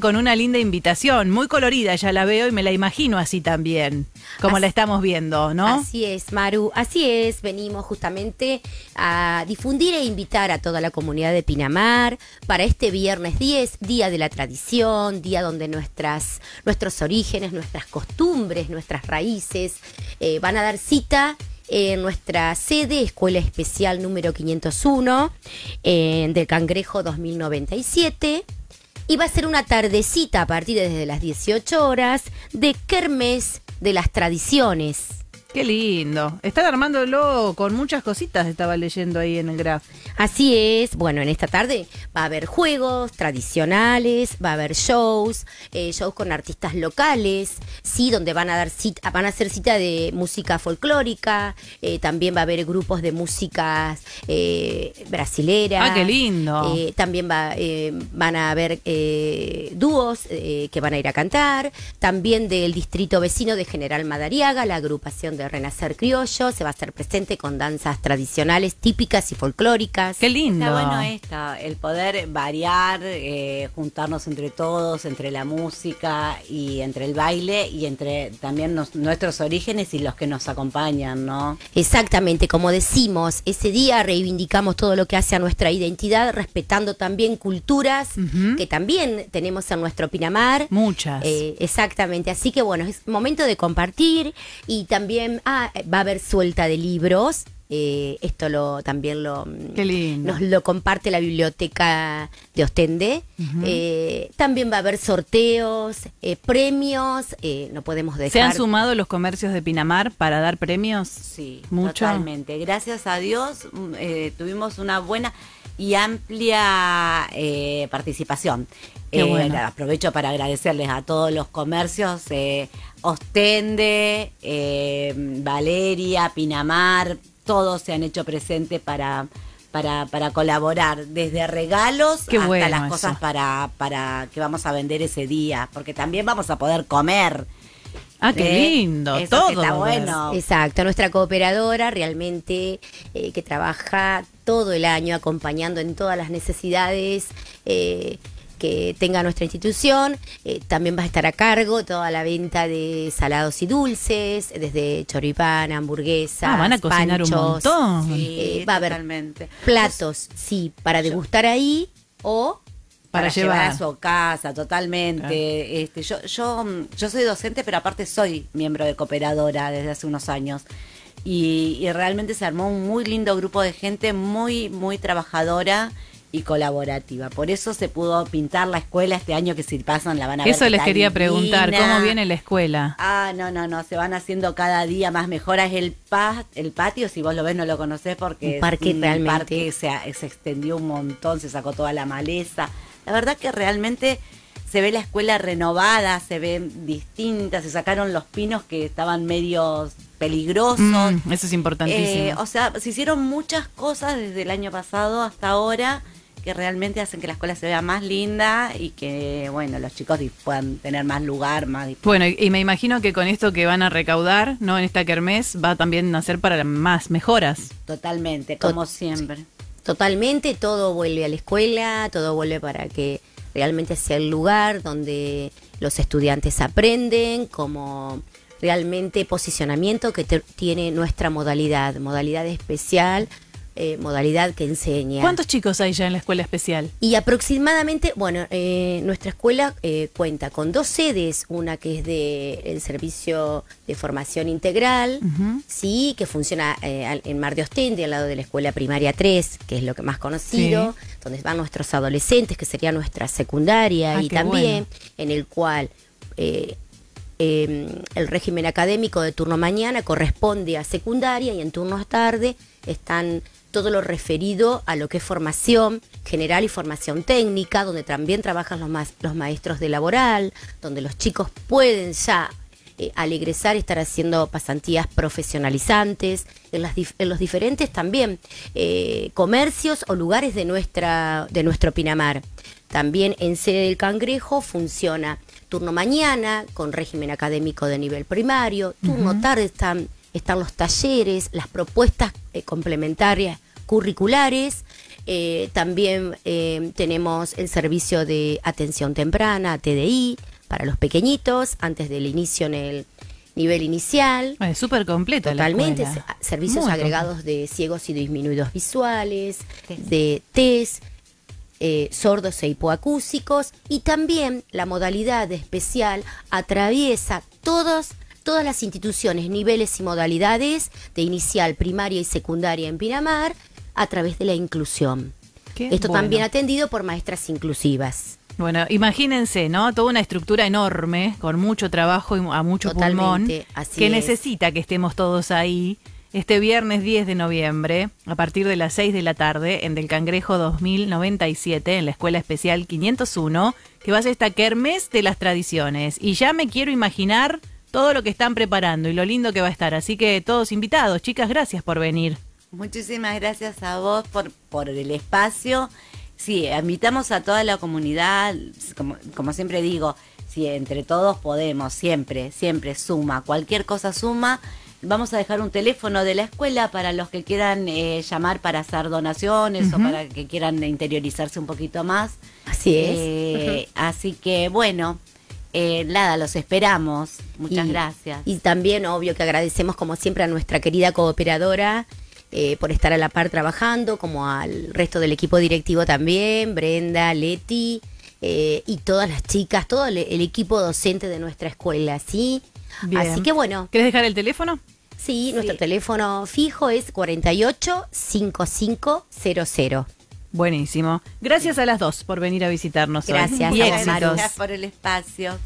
con una linda invitación, muy colorida, ya la veo y me la imagino así también, como la estamos viendo, ¿no? Así es, Maru, así es, venimos justamente a difundir e invitar a toda la comunidad de Pinamar para este viernes 10, día de la tradición, día donde nuestras, nuestros orígenes, nuestras costumbres, nuestras raíces eh, van a dar cita en nuestra sede, Escuela Especial número 501, eh, del Cangrejo 2097. Y va a ser una tardecita a partir de desde las 18 horas de Kermes de las Tradiciones. Qué lindo. Están armándolo con muchas cositas, estaba leyendo ahí en el graf. Así es. Bueno, en esta tarde va a haber juegos tradicionales, va a haber shows, eh, shows con artistas locales, sí, donde van a dar cita, ah, van a hacer cita de música folclórica, eh, también va a haber grupos de músicas eh, brasileras. Ah, qué lindo. Eh, también va, van a haber dúos que van a ir a cantar, también del distrito vecino de General Madariaga, la agrupación de Renacer Criollo, se va a hacer presente con danzas tradicionales, típicas y folclóricas. Qué lindo. bueno el poder variar, eh, juntarnos entre todos, entre la música y entre el baile y entre también nuestros orígenes y los que nos acompañan, ¿no? Exactamente, como decimos, ese día reivindicamos todo lo que hace a nuestra identidad, respetando también culturas que también tenemos en nuestro Pinamar. Muchas. Eh, exactamente, así que bueno, es momento de compartir y también ah, eh, va a haber suelta de libros eh, esto también lo nos lo comparte la biblioteca de Ostende. Eh, también va a haber sorteos, eh, premios. no podemos dejar. ¿Se han sumado los comercios de Pinamar para dar premios? Sí, totalmente. Gracias a Dios mm, tuvimos una buena y amplia participación. bueno. Aprovecho para agradecerles a todos los comercios, Ostende, Valeria, Pinamar, todos se han hecho presente para, para, colaborar, desde regalos hasta las cosas para, para que vamos a vender ese día, porque también vamos a poder comer. Ah, qué eh, lindo, todo. está bueno. Exacto, nuestra cooperadora realmente eh, que trabaja todo el año acompañando en todas las necesidades eh, que tenga nuestra institución. Eh, también va a estar a cargo toda la venta de salados y dulces, desde choripán, hamburguesa ah, van a cocinar un montón. Eh, va a haber platos, sí, para degustar ahí o para, llevar. a su casa, totalmente. Ah. Este, yo, mm, yo, soy docente, pero aparte soy miembro de cooperadora desde hace unos años. Y, y realmente se armó un muy lindo grupo de gente, muy, muy trabajadora y colaborativa. Por eso se pudo pintar la escuela este año que si pasan la van a ver. Eso les quería preguntar, ¿cómo viene la escuela? Ah, no, no, no, se van haciendo cada día más mejoras el, pa el patio, si vos lo ves no lo conocés porque el parque se, se extendió un montón, se sacó toda la maleza. La verdad que realmente se ve la escuela renovada, se ve distinta, se sacaron los pinos que estaban medio peligrosos. Mm, eso es importantísimo. Eh, o sea, se hicieron muchas cosas desde el año pasado hasta ahora que realmente hacen que la escuela se vea más linda y que, bueno, los chicos puedan tener más lugar, más... Bueno, y, me imagino que con esto que van a recaudar, ¿no? En esta kermés va también a ser para más mejoras. Totalmente, como siempre. Totalmente, todo vuelve a la escuela, todo vuelve para que realmente sea el lugar donde los estudiantes aprenden, como realmente posicionamiento que tiene nuestra modalidad, modalidad especial eh, modalidad que enseña. ¿Cuántos chicos hay ya en la escuela especial? Y aproximadamente, bueno, eh, nuestra escuela eh, cuenta con dos sedes, una que es de el servicio de formación integral, sí, que funciona en Mar de Ostende, al lado de la escuela primaria 3, que es lo que más conocido, donde van nuestros adolescentes, que sería nuestra secundaria, ah, y también en el cual... Em, el régimen académico de turno mañana corresponde a secundaria y en turno tarde están todo lo referido a lo que es formación general y formación técnica, donde también trabajan los, maestros de laboral, donde los chicos pueden ya eh, al egresar estar haciendo pasantías profesionalizantes en, los diferentes también eh, comercios o lugares de, nuestra, de nuestro Pinamar. También en sede del Cangrejo funciona turno mañana con régimen académico de nivel primario, turno tarde están están los talleres, las propuestas eh, complementarias curriculares. Eh, también eh, tenemos el servicio de atención temprana, TDI, para los pequeñitos, antes del inicio en el nivel inicial. Ah, es súper completo. Totalmente. servicios agregados de ciegos y disminuidos visuales, de test. sordos e hipoacúsicos y también la modalidad especial atraviesa todos todas las instituciones, niveles y modalidades de inicial, primaria y secundaria en Pinamar a través de la inclusión. Esto también atendido por maestras inclusivas. Bueno, imagínense, ¿no? Toda una estructura enorme, con mucho trabajo y a mucho pulmón, que necesita que estemos todos ahí este viernes 10 de noviembre, a partir de las 6 de la tarde, en Del Cangrejo 2097, en la Escuela Especial 501, que va a ser esta kermés de las tradiciones. Y ya me quiero imaginar todo lo que están preparando y lo lindo que va a estar. Así que todos invitados, chicas, gracias por venir. Muchísimas gracias a vos por, por el espacio. Sí, invitamos a toda la comunidad, como, siempre digo, si entre todos podemos, siempre, siempre suma, cualquier cosa suma. Vamos a dejar un teléfono de la escuela para los que quieran eh, llamar para hacer donaciones o para que quieran interiorizarse un poquito más. Así es. Eh, así que bueno, eh, nada, los esperamos. Muchas gracias. Y también, obvio, que agradecemos como siempre a nuestra querida cooperadora eh, por estar a la par trabajando, como al resto del equipo directivo también, Brenda, Leti eh, y todas las chicas, todo el, equipo docente de nuestra escuela, ¿sí? Así que bueno. ¿Querés dejar el teléfono? Sí, nuestro teléfono fijo es 485500. Buenísimo. Gracias a las dos por venir a visitarnos. Gracias, hoy. Gracias a Gracias por el espacio.